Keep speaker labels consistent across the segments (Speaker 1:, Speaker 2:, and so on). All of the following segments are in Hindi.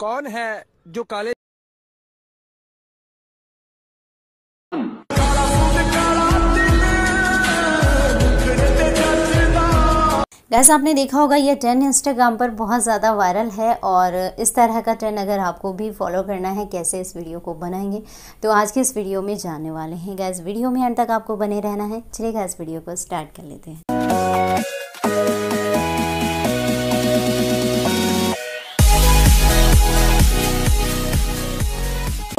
Speaker 1: कौन है जो काले गैस आपने देखा होगा ये ट्रेंड इंस्टाग्राम पर बहुत ज़्यादा वायरल है और इस तरह का ट्रेंड अगर आपको भी फॉलो करना है कैसे इस वीडियो को बनाएंगे तो आज के इस वीडियो में जानने वाले हैं गैस वीडियो में अंत तक आपको बने रहना है चलिए गैस वीडियो को स्टार्ट कर लेते हैं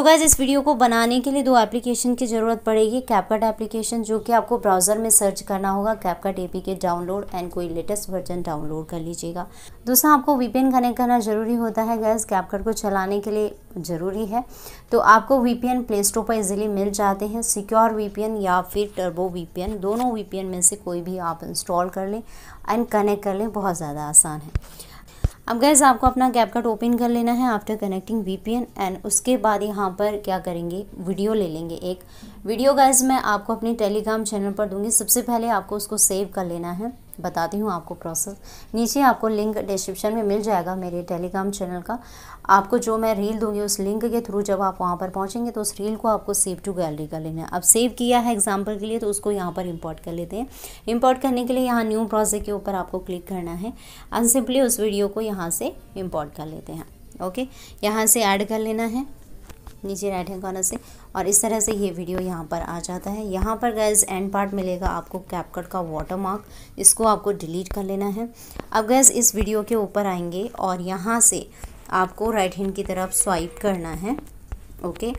Speaker 1: गाइज इस वीडियो को बनाने के लिए दो एप्लीकेशन की ज़रूरत पड़ेगी कैपकट एप्लीकेशन जो कि आपको ब्राउज़र में सर्च करना होगा कैपकट के डाउनलोड एंड कोई लेटेस्ट वर्जन डाउनलोड कर लीजिएगा दूसरा आपको वीपीएन कनेक्ट करना ज़रूरी होता है गैस कैपकट को चलाने के लिए ज़रूरी है तो आपको वीपीएन प्ले स्टोर पर इजीली मिल जाते हैं सिक्योर वीपीएन या फिर टर्बो वीपीएन दोनों वीपीएन में से कोई भी आप इंस्टॉल कर लें एंड कनेक्ट कर लें बहुत ज़्यादा आसान है अब गैस आपको अपना गैप कट ओपन कर लेना है आफ्टर कनेक्टिंग वीपीएन एंड उसके बाद यहाँ पर क्या करेंगे वीडियो ले लेंगे एक वीडियो गैस मैं आपको अपने टेलीग्राम चैनल पर दूंगी सबसे पहले आपको उसको सेव कर लेना है बताती हूँ आपको प्रोसेस नीचे आपको लिंक डिस्क्रिप्शन में मिल जाएगा मेरे टेलीग्राम चैनल का आपको जो मैं रील दूंगी उस लिंक के थ्रू जब आप वहाँ पर पहुँचेंगे तो उस रील को आपको सेव टू गैलरी कर लेना है अब सेव किया है एग्जाम्पल के लिए तो उसको यहाँ पर इम्पोर्ट कर लेते हैं इम्पोर्ट करने के लिए यहाँ न्यू प्रोजेक्ट के ऊपर आपको क्लिक करना है अनसिम्पली उस वीडियो को यहाँ से इम्पोर्ट कर लेते हैं ओके यहाँ से ऐड कर लेना है नीचे राइट हैंड कॉर्नर से और इस तरह से ये वीडियो यहाँ पर आ जाता है यहाँ पर गैस एंड पार्ट मिलेगा आपको कैपकट का वाटर मार्क इसको आपको डिलीट कर लेना है अब गैस इस वीडियो के ऊपर आएंगे और यहाँ से आपको राइट हैंड की तरफ स्वाइप करना है ओके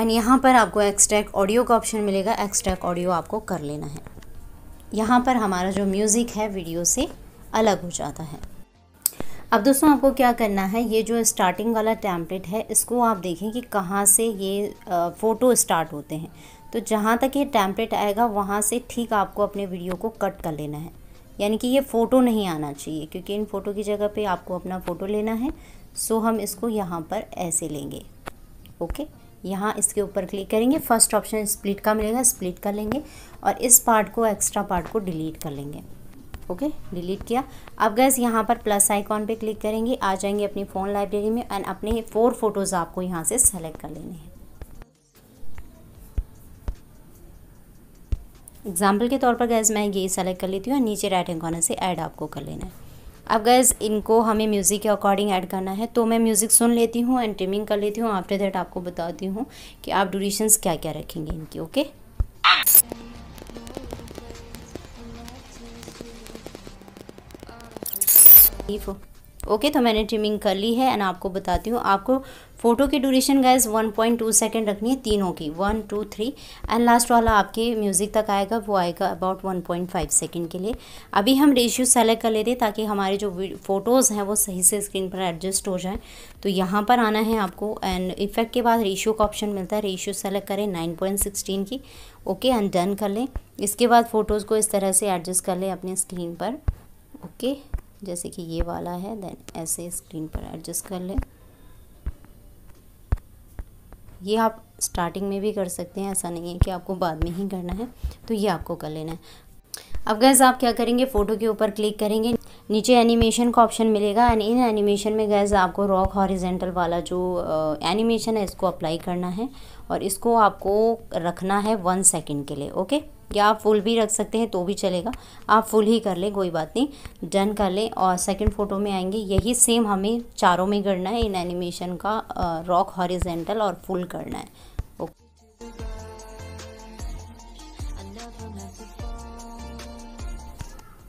Speaker 1: एंड यहाँ पर आपको एक्सट्रैक्ट ऑडियो का ऑप्शन मिलेगा एक्सट्रैक्ट ऑडियो आपको कर लेना है यहाँ पर हमारा जो म्यूज़िक है वीडियो से अलग हो जाता है अब दोस्तों आपको क्या करना है ये जो स्टार्टिंग वाला टैम्पलेट है इसको आप देखें कि कहाँ से ये फ़ोटो स्टार्ट होते हैं तो जहाँ तक ये टैम्पलेट आएगा वहाँ से ठीक आपको अपने वीडियो को कट कर लेना है यानी कि ये फ़ोटो नहीं आना चाहिए क्योंकि इन फ़ोटो की जगह पे आपको अपना फ़ोटो लेना है सो हम इसको यहाँ पर ऐसे लेंगे ओके यहाँ इसके ऊपर क्लिक करेंगे फर्स्ट ऑप्शन स्प्लिट का मिलेगा स्प्लिट कर लेंगे और इस पार्ट को एक्स्ट्रा पार्ट को डिलीट कर लेंगे ओके डिलीट किया अब गैस यहाँ पर प्लस आइकॉन पे क्लिक करेंगे आ जाएंगे अपनी फ़ोन लाइब्रेरी में एंड अपने फोर फोटोज़ आपको यहाँ से सेलेक्ट कर लेने हैं एग्जाम्पल के तौर पर गैस मैं ये सेलेक्ट कर लेती हूँ और नीचे राइट एंड कॉर्नर से ऐड आपको कर लेना है अब गैस इनको हमें म्यूज़िक के अकॉर्डिंग ऐड करना है तो मैं म्यूज़िक सुन लेती हूँ एंड ट्रिमिंग कर लेती हूँ आफ्टर दैट आपको बताती हूँ कि आप ड्यूरेशंस क्या क्या रखेंगे इनकी ओके okay? हो ओके तो मैंने ट्रिमिंग कर ली है एंड आपको बताती हूँ आपको फ़ोटो की ड्यूरेशन गाइज 1.2 सेकंड रखनी है तीनों की one two three and last वाला आपके म्यूज़िक तक आएगा वो आएगा अबाउट 1.5 सेकंड के लिए अभी हम रेशियो सेलेक्ट कर लेते हैं ताकि हमारे जो फ़ोटोज़ हैं वो सही से स्क्रीन पर एडजस्ट हो जाए तो यहाँ पर आना है आपको एंड इफेक्ट के बाद रेशियो का ऑप्शन मिलता है रेशियो सेलेक्ट करें नाइन की ओके एंड डन कर लें इसके बाद फ़ोटोज़ को इस तरह से एडजस्ट कर लें अपने स्क्रीन पर ओके जैसे कि ये वाला है देन ऐसे स्क्रीन पर एडजस्ट कर लें ये आप स्टार्टिंग में भी कर सकते हैं ऐसा नहीं है कि आपको बाद में ही करना है तो ये आपको कर लेना है अब गैस आप क्या करेंगे फ़ोटो के ऊपर क्लिक करेंगे नीचे एनिमेशन का ऑप्शन मिलेगा एंड इन एनिमेशन में गैस आपको रॉक हॉरिजेंटल वाला जो एनिमेशन है इसको अप्लाई करना है और इसको आपको रखना है वन सेकंड के लिए ओके या आप फुल भी रख सकते हैं तो भी चलेगा आप फुल ही कर लें कोई बात नहीं डन कर लें और सेकंड फ़ोटो में आएंगे यही सेम हमें चारों में करना है इन एनिमेशन का रॉक हॉरिजेंटल और फुल करना है ओके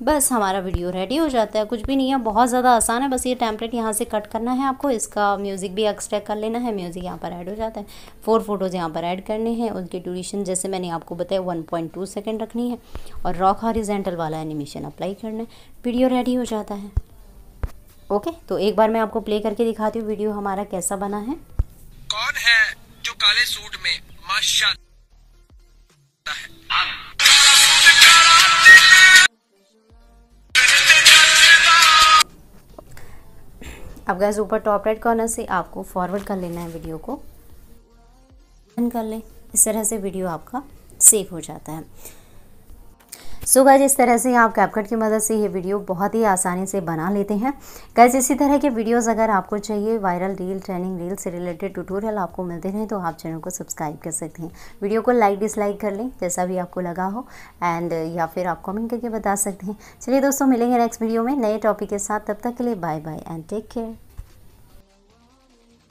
Speaker 1: बस हमारा वीडियो रेडी हो जाता है कुछ भी नहीं है बहुत ज़्यादा आसान है बस ये टैंपलेट यहाँ से कट करना है आपको इसका म्यूज़िक भी एक्सट्रैक कर लेना है म्यूज़िक यहाँ पर ऐड हो जाता है फोर फोटोज़ यहाँ पर ऐड करने हैं उनकी ड्यूरेशन जैसे मैंने आपको बताया वन पॉइंट टू सेकेंड रखनी है और रॉक हॉरिजेंटल वाला एनिमेशन अप्लाई करना है वीडियो रेडी हो जाता है ओके तो एक बार मैं आपको प्ले करके दिखाती हूँ वीडियो हमारा कैसा बना है कौन है जो काले सूट में माशा अब गैस ऊपर टॉप राइट कॉर्नर से आपको फॉरवर्ड कर लेना है वीडियो को कर लें इस तरह से वीडियो आपका सेव हो जाता है सो गैज इस तरह से आप कैपकट की मदद से ये वीडियो बहुत ही आसानी से बना लेते हैं गैज इसी तरह के वीडियोज़ अगर आपको चाहिए वायरल रील ट्रेनिंग रील से रिलेटेड ट्यूटोरियल आपको मिलते रहें तो आप चैनल को सब्सक्राइब कर सकते हैं वीडियो को लाइक डिसलाइक कर लें जैसा भी आपको लगा हो एंड या फिर आप कॉमेंट करके बता सकते हैं चलिए दोस्तों मिलेंगे नेक्स्ट वीडियो में नए टॉपिक के साथ तब तक के लिए bye bye and take care